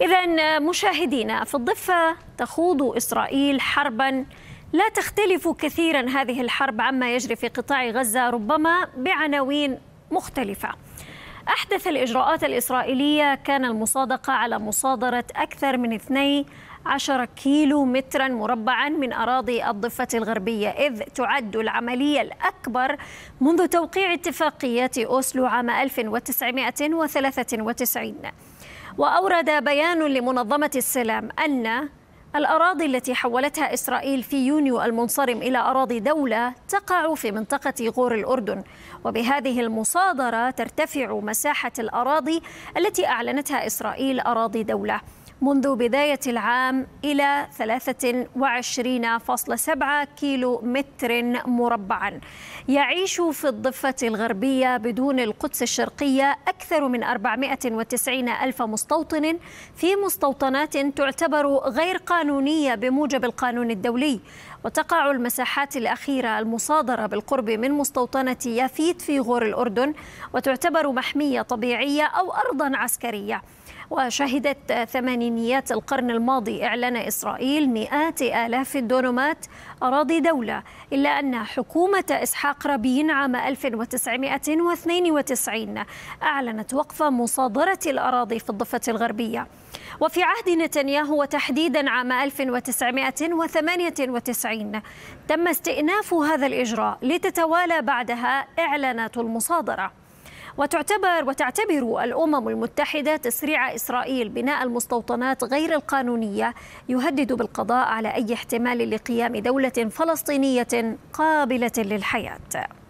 إذا مشاهدينا في الضفة تخوض إسرائيل حربا لا تختلف كثيرا هذه الحرب عما يجري في قطاع غزة ربما بعناوين مختلفة. أحدث الإجراءات الإسرائيلية كان المصادقة على مصادرة أكثر من 12 كيلو مترا مربعا من أراضي الضفة الغربية إذ تعد العملية الأكبر منذ توقيع اتفاقية أوسلو عام 1993 وأورد بيان لمنظمة السلام أن الأراضي التي حولتها إسرائيل في يونيو المنصرم إلى أراضي دولة تقع في منطقة غور الأردن وبهذه المصادرة ترتفع مساحة الأراضي التي أعلنتها إسرائيل أراضي دولة منذ بداية العام إلى 23.7 كيلو متر مربعا يعيش في الضفة الغربية بدون القدس الشرقية أكثر من 490 ألف مستوطن في مستوطنات تعتبر غير قانونية بموجب القانون الدولي وتقع المساحات الأخيرة المصادرة بالقرب من مستوطنة يافيت في غور الأردن وتعتبر محمية طبيعية أو أرضا عسكرية وشهدت ثمانينيات القرن الماضي إعلان إسرائيل مئات آلاف الدونمات أراضي دولة إلا أن حكومة إسحاق رابين عام 1992 أعلنت وقف مصادرة الأراضي في الضفة الغربية وفي عهد نتنياهو وتحديدا عام 1998 تم استئناف هذا الإجراء لتتوالى بعدها إعلانات المصادرة وتعتبر وتعتبر الأمم المتحدة تسريع إسرائيل بناء المستوطنات غير القانونية يهدد بالقضاء على أي احتمال لقيام دولة فلسطينية قابلة للحياة